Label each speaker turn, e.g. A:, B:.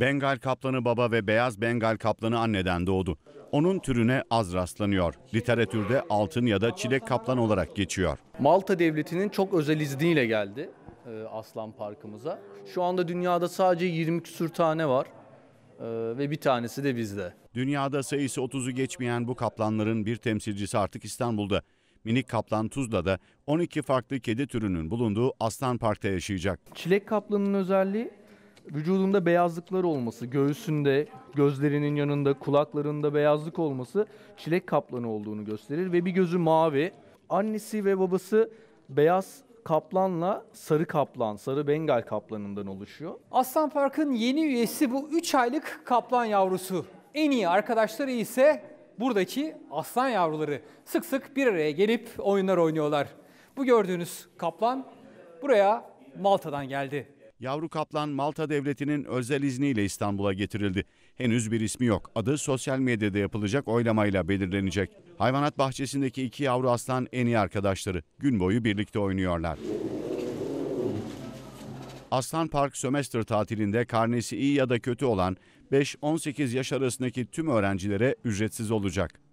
A: Bengal kaplanı baba ve beyaz Bengal kaplanı anneden doğdu. Onun türüne az rastlanıyor. Literatürde altın ya da çilek kaplan olarak geçiyor. Malta devletinin çok özel izniyle geldi
B: e, Aslan Parkımıza.
A: Şu anda dünyada sadece 20 küsür tane var e, ve bir tanesi de bizde. Dünyada sayısı 30'u geçmeyen bu kaplanların bir temsilcisi artık İstanbul'da. Minik kaplan da 12 farklı kedi türünün bulunduğu Aslan Park'ta yaşayacak. Çilek kaplanın özelliği vücudunda beyazlıklar olması,
C: göğsünde, gözlerinin yanında, kulaklarında beyazlık olması çilek kaplanı olduğunu gösterir ve bir gözü mavi. Annesi ve babası beyaz kaplanla sarı kaplan, sarı bengal kaplanından oluşuyor.
D: Aslan Park'ın yeni üyesi bu 3 aylık kaplan yavrusu. En iyi arkadaşları ise buradaki aslan
A: yavruları. Sık sık bir araya gelip oyunlar oynuyorlar. Bu gördüğünüz kaplan buraya Malta'dan geldi. Yavru kaplan Malta Devleti'nin özel izniyle İstanbul'a getirildi. Henüz bir ismi yok. Adı sosyal medyada yapılacak oylamayla belirlenecek. Hayvanat bahçesindeki iki yavru aslan en iyi arkadaşları. Gün boyu birlikte oynuyorlar. Aslan Park sömestr tatilinde karnesi iyi ya da kötü olan 5-18 yaş arasındaki tüm öğrencilere ücretsiz olacak.